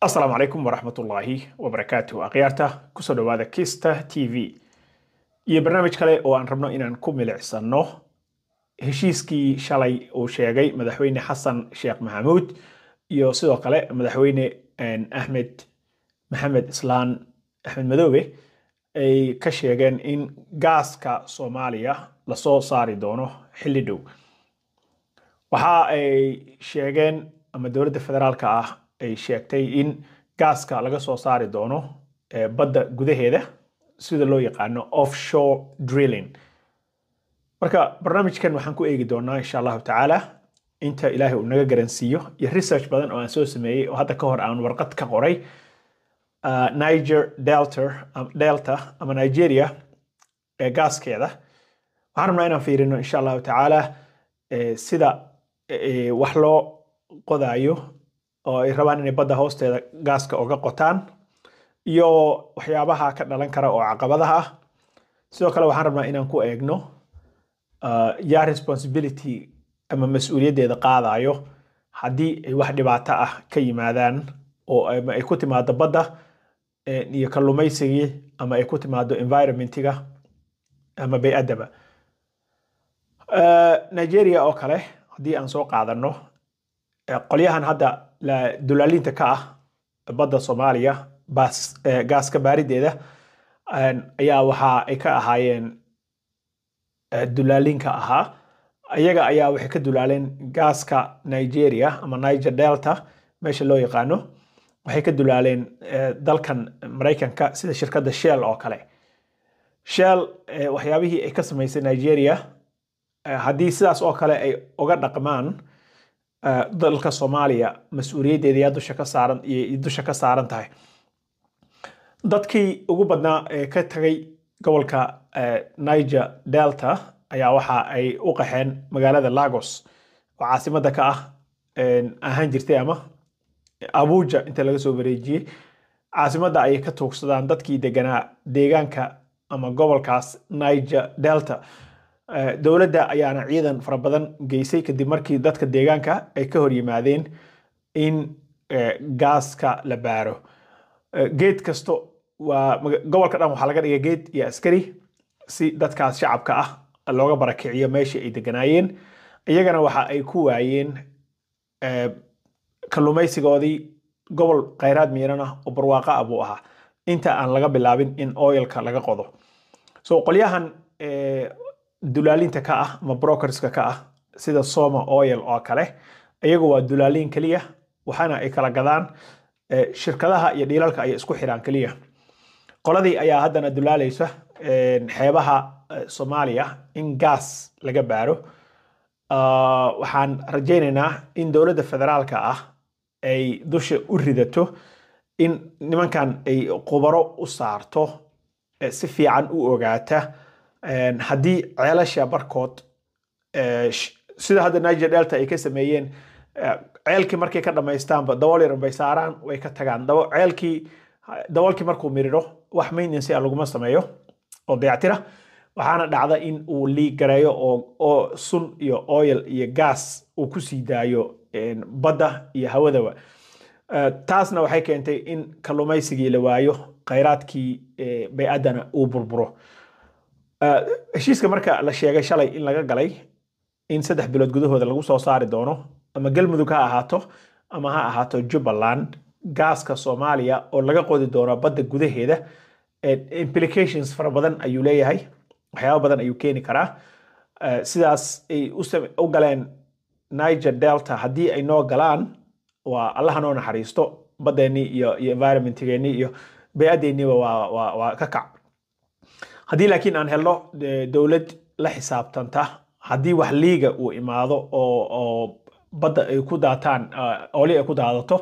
asalaamu calaykum waraxmatullaahi wabarakaatu akhyaarta kusoo dhawaada kista t v iyo barnaamij kale oo aan rabno inaan ku milicsanno heshiiskii shalay uu sheegay madaxweyne xasan sheekh maxamuud iyo sidoo kale madaxweyne axmed maxamed islaan axmed madoobe ay ka sheegeen in gaaska soomaaliya lasoo saari doono xilli dhow waxa ay sheegeen ama dowladda federaalka ah ay sheegtay in gaaska laga soo saari doono badda gudaheeda sida loo yaqaano offshore drilling marka barnaamijkan waxaan ku eegi doonaa insha allahu tacaala inta ilaahay uu naga garansiiyo iyo research badan oo aan soo sameeyey oo hadda ka hor aan warqad ka qoray ah, niger delta delta ama nigeria ee gaaskeeda waxaan rabnaa inaan fiirino insha allahu tacaala sida wax loo qodaayo oo ay rabaan inay badda hoosteeda gaaska uga qotaan iyo waxyaabaha ka dhalan kara oo caqabadaha ah sidoo kale waxaan rabnaa inaan ku eegno ah, yaa responsibility ama mas-uuliyaddeeda qaadayo haddii ay wax dhibaato ah ka yimaadaan oo ama ay ku timaado badda eh, iyo kallumaysigii ama ay ku timaado environmentiga ama bay-addaba ah, nigeria oo kale haddii aan soo qaadano qolyahan hadda dulaalinta ka ah badda soomaaliya gaaska baarideeda ayaa waxa ay ka ahaayeen dulaalinka ahaa iyaga ayaa waxay ka dulaaleen gaaska nigeria ama niger delta meesha loo yaqaano waxay ka dulaaleen dalkan maraykanka sida shirkada shell oo kale shell waxyaabihii ay ka samaysay nigeria haddii sidaas oo kale ay uga dhaqmaan dalka soomaaliya mas-uuliyaddeeda yaa dusha ka saaran dusha ka saaran tahay dadkii ugu badnaa ee ka tagay gobolka niger delta ayaa waxa ay u qaxeen magaalada lagos oo caasimadda ka ah ahaan jirtay ama abuja inta laga soo wareejiyey caasimadda ayay ka tuugsadaan dadkii deganaa deegaanka ama gobolkaas niger delta Eh, dowladda ayaana ciidan fara badan geysay kadib markii dadka deegaanka ay ka hor yimaadeen in eh, gaaska la baaro eh, geed kasto waa gobolka dhan waxaa laga dhigay geed iyo askari si dadkaas shacabka ah looga barakiciyo meeshii ay deganaayeen iyagana waxa ay ku waayeen kalluumaysigoodii gobol kheyraad miiran ah oo barwaaqo ah buu ahaa inta aan laga bilaabin in oilka laga qodo so qolyahan dulaalinta ka ah ama brokerska ka ah sida soma oil oo kale iyagu waa dulaaliin keliya waxaana ay kala gadaan shirkadaha iyo dhiilalka ay isku xiraan keliya qoladii ayaa haddana dulaalaysa xeebaha soomaaliya in gaas laga baaro waxaan rajaynaynaa in dowladda federaalka ah ay dusha u ridato in nimankan ay qubaro u saarto si fiican u ogaata haddii ceelasha barkood eh, sida hadda niger delta ay ka sameeyeen eh, ceelkii markay ka dhamaystaanba dabool yaran bay saaraan way ka tagaan ceelkii daboolkii markuu miriro wax maintenance a ah laguma sameeyo oo dayactira ah. waxaana dhacda in uu liig gareeyo oo sun iyo oil iyo gas uu ku sii daayo badda iyo hawadaba eh, taasna waxay keentay in kalumaysigii la waayo khayraadkii bay addana uu burburo heshiiska marka la sheegay shalay in laga galay in saddex bilood gudahooda lagu soo saari doono ama galmudug ha ahaato ama ha ahaato jubbaland gaaska soomaaliya oo laga qodi doono badda gudaheeda implications fara badan ayuu leeyahay waxyaaba badan ayuu keeni karaa sidaas ay u galeen niger delta haddii ay noo galaan waa allaha noo naxariisto badeennii iyo environmentgeennii iyo bay-adeenniiba waa ka kac haddii laakiin aan helno dowlad la xisaabtanta haddii wax liiga uu imaado oo badda ay ku daataan ooli ah, ay ku daadato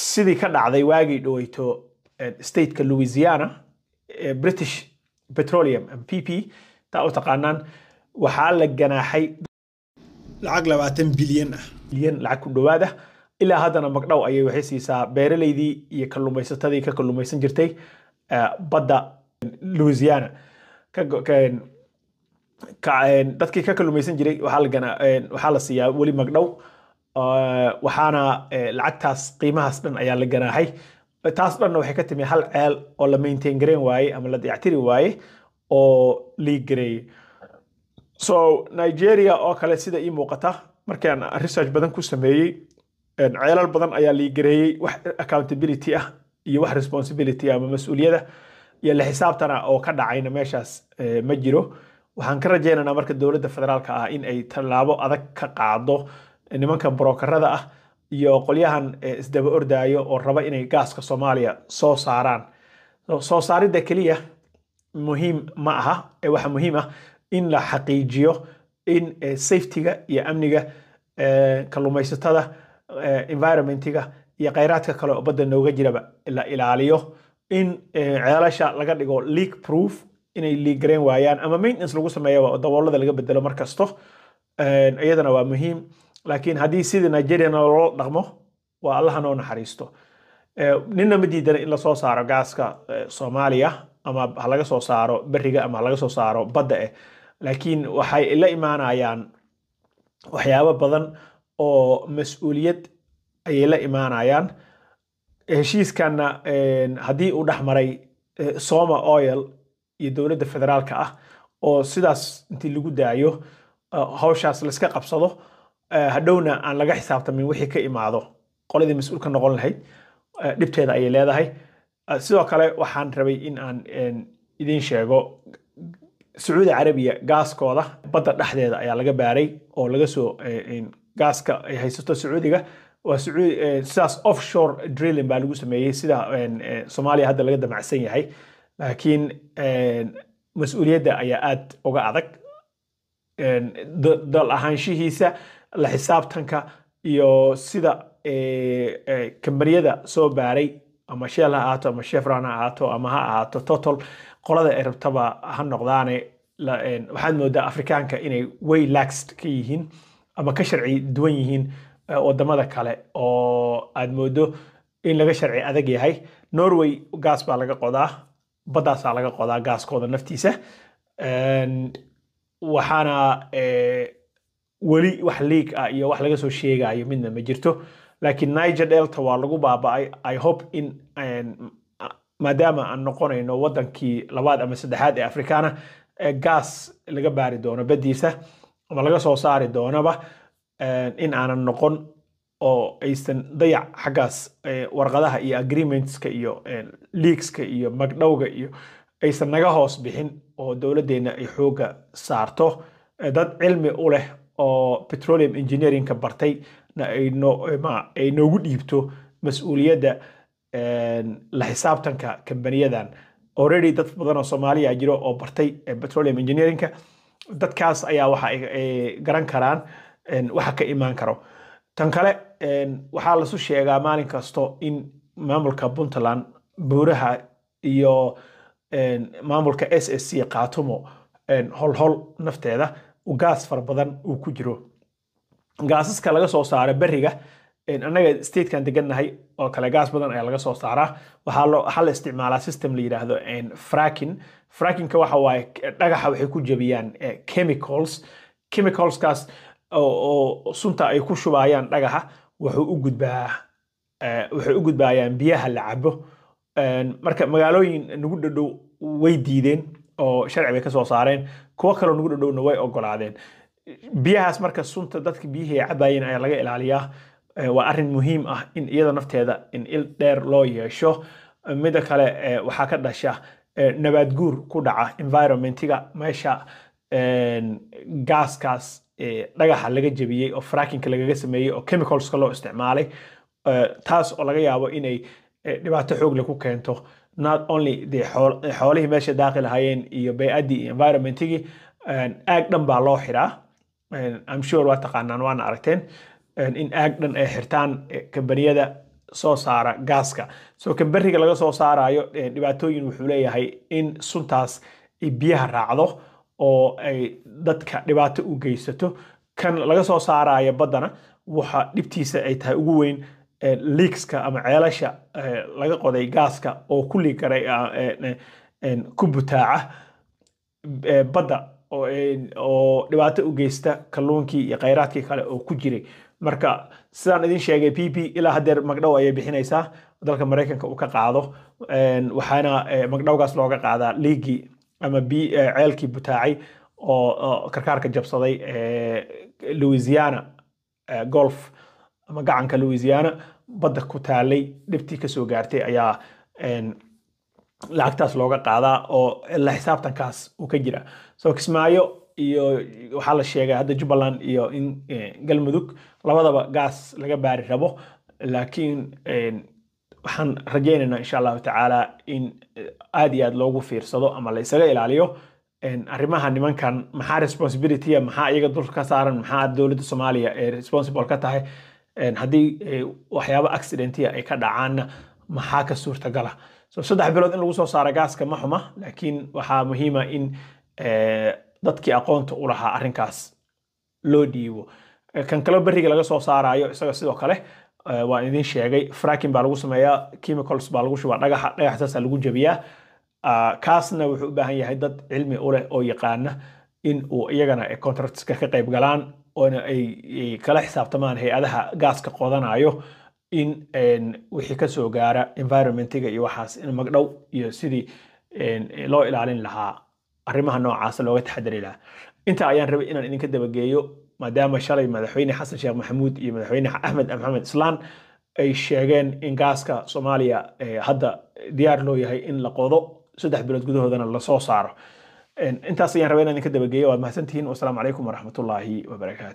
sidii ka dhacday waagii dhoweyto stateka louisiana british petroleum p p taa u taqaanaan waxaa la ganaaxay lacag labaatan bilyan ah bilyan lacag ku dhowaad ah ilaa haddana magdhow ayay waxay siisaa beeralaydii iyo kallumaysatadii ka kalluumaysan jirtay Eh, badda louisiana dadkii ka kalumaysan jiray waxaa la siiyaa weli magdhow eh, waxaana eh, lacagtaas qiimahaas dhan ayaa la ganaaxay taas dhanna waxay ka timi hal ceel oo la maintain gareyn waaye ama la dayactiri waaye oo liig gareeyey so nigeria oo kale sida ii muuqata markaan research badan ku sameeyey ceelal badan ayaa liig gareeyey wax accountability ah iyo wax responsibility ama mas-uuliyada iyo la xisaabtana oo ka dhacayna meeshaas eh, ma jiro waxaan ka rajaynaynaa marka dowladda federaalk ah in ay tallaabo adag ka qaado eh, nimankan brokarada ah iyo qolyahan eh, isdaba ordaayo oo raba inay gaaska soomaaliya soo saaraan soo saaridda keliya muhiim ma aha ee waxaa muhiim ah in la xaqiijiyo in safety-ga iyo amniga kalluumaysatada environmentiga iyo khayraadka kale oo badda nooga jiraba la ilaaliyo in eh, ceelasha laga dhigo leak proof inay leak gareyn waayaan ama maintenance lagu sameeya waa daboolada laga bedelo mar kasto eh, iyadana waa muhiim laakiin haddii sida nigeria loo dhaqmo waa allahan oo naxariisto eh, ninna ma diidana in lasoo saaro gaaska soomaaliya ama ha laga soo saaro beriga ama ha soo saaro badda eh laakiin waxay la imaanayaan waxyaabo badan oo mas-uuliyad ayay la imaanayaan eh, heshiiskanna haddii uu dhex maray eh, soma oil iyo dowladda federaalka ah oo sidaas intii lagu daayo ah, hawshaas layska qabsado eh, hadhowna aan laga xisaabtamin wixii ka imaado qoladii mas-uulka noqon lahayd dhibteeda ayay leedahay ah, sidoo kale waxaan rabay in aan idiin sheego sacuudi carabiya gaaskooda badda dhexdeeda ayaa laga baaray oo laga soo gaaska ay haysato sacuudiga Eh, sidaas offshore drilling baa lagu sameeyey sida eh, eh, soomaaliya hadda laga damacsan yahay laakiin mas-uuliyadda ayaa aad uga adag dal ahaanshihiisa la xisaabtanka iyo sida kambaniyada soo baaray ama shell ha ahaato ama shefron ha ahaato ama ha ahaato total qolada ay rabtaba ha noqdaane waxaad moodaa afrikaanka inay way laxed ka yihiin ama ka sharci duwan yihiin wadamada kale oo aad moodo in laga sharci adag yahay norway gaas baa laga qodaa baddaasaa laga qodaa gaaskooda naftiisa waxaana weli wax liig ah iyo wax laga soo sheegayo midna ma jirto laakiin niger delta waa lagu baaba'ay i hope in maadaama aan noqonayno wadankii labaad ama saddexaad ee afrikaana gaas laga baari doono baddiisa ama laga soo saari doonaba in aanan noqon oo aysan dayac xaggaas warqadaha iyo agreementska iyo leagueska iyo magdhowga iyo aysan naga hoos bixin oo dowladdeenna ay xoogga saarto dad cilmi u leh oo petroleum engineeringka bartay na ay noogu dhiibto mas-uuliyadda la xisaabtanka kambaniyadan already dad badan oo soomaaliya jiro oo bartay petroleum engineeringka dadkaas ayaa waxa ay garan karaan waxa ka imaan karo tan kale waxaa lasu sheegaa maalin kasto in maamulka puntland buuraha iyo maamulka s s c kaatumo holhol nafteeda gaas fara badan uu ku jiro gaasaska laga soo saara beriga annaga statekan degannahay oo kale gaas badan ayaa laga soo saaraa waxaa la isticmaalaa system la yidhaahdo fracking frackinka waxa waaye dhagaxa waxay ku jebiyaan eh, chemicals chemicalskaas oo sunta ay ku shubaayaan dhagaxa waxay eh, u gudbaayaan biyaha la cabo marka magaalooyin nagu dhadhow way diideen oo sharci bay ka saareen kuwo kaloo nagu dhadhowna way ogolaadeen biyahaas marka sunta dadka biyihii ay ayaa laga ilaaliyaa eh, waa arin muhiim ah in iyada nafteeda in il dheer loo yeesho mida kale eh, waxaa ka dhasha nabaad guur ku dhaca environmentiga meesha gaaskaas eh, dhagaxa laga jebiyey oo frackinka lagaga sameeyey oo chemicalska loo isticmaalay eh, taas oo laga yaabo inay eh, dhibaato xoogle ku keento not only de xoolihii meesha daaqi lahaayeen iyo bay-addii iyo environmentigii aag dhan baa loo xiraa am sure waa taqaanaan waana aragteen in aag dhan ay xirtaan kambaniyada soo saara gaaska soo kamberiga laga soo saarayo dhibaatooyin wuxuu leeyahay in suntaas biyaha raacdo oo ay dadka dhibaato u geysato kan laga soo saaraya baddana waxa dhibtiisa ay tahay ugu weyn liigska ama ceelasha laga qoday gaaska oo kulli garay ah, ku butaaca e, badda oo dhibaato u geysta kalluunkii iyo khayraadkii kale oo ku jiray marka sidaan idin sheegay p p ilaa haddeer magdhow ayay bixinaysaa dalka maraykanka uu ka qaado waxaana e, magdhowgaas looga qaadaa liigii ama eh, ceelkii butaacay oo karkaarka jabsaday eh, louisiana eh, golf ama gacanka louisiana badda ku taalay dhibtii kasoo gaartay ayaa lacagtaas looga qaadaa oo la xisaabtankaas uu ka jira soo kismaayo iyo waxaa la sheegay hadda jubbaland iyo in galmudug labadaba gaas laga baari rabo laakiin waxaan rajaynaynaa insha allahu tacaala in eh, aad iyo aad loogu fiirsado ama la isaga ilaaliyo arrimaha nimankan maxaa responsibility ah, maxaa iyaga dul ka saaran maxaa dowladda soomaaliya ee responsible ka tahay haddii eh, waxyaaba accidentiya ah ay ka dhacaanna maxaa ka suurtagala so saddex bilood in lagu soo saaro gaaska ma xuma laakiin waxaa muhiima ah in eh, dadkii aqoonta u lahaa arrinkaas loo dhiibo kan kaleo beriga laga soo saarayo isaga sidoo kale Eh, waan idin sheegay fracking baa lagu sameeyaa chemicals baa lagu shubaa dhagaxa dhagax lagu jebiyaa ah, kaasna wuxuu u baahan yahay dad cilmi u leh oo yaqaana in uu iyagana contractska ka qayb galaan oona ay kala xisaabtamaan hay-adaha gaaska qodanayo in wixii kasoo soo gaara environmentiga iyo waxaas in magdhow iyo sidii loo ilaalin lahaa arrimaha noocaasa looga taxadari lahaa intaa ayaan rabay inaan idinka dabageeyo maadaama shalay madaxweyne xasan sheekh maxamuud iyo madaxweyne axmed maxamed islaan ay sheegeen in gaaska soomaaliya eh, hadda diyaar loo yahay in la qodo saddex bilood gudahoodana lasoo saaro intaas ayaan rabaa inaan idinka dabageeyo waad mahadsantihiin wasalaamu calaykum waraxmatullaahi wabarakaatu